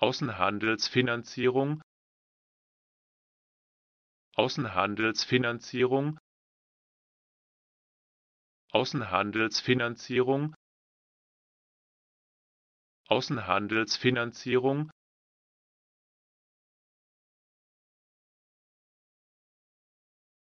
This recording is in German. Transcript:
Außenhandelsfinanzierung Außenhandelsfinanzierung Außenhandelsfinanzierung Außenhandelsfinanzierung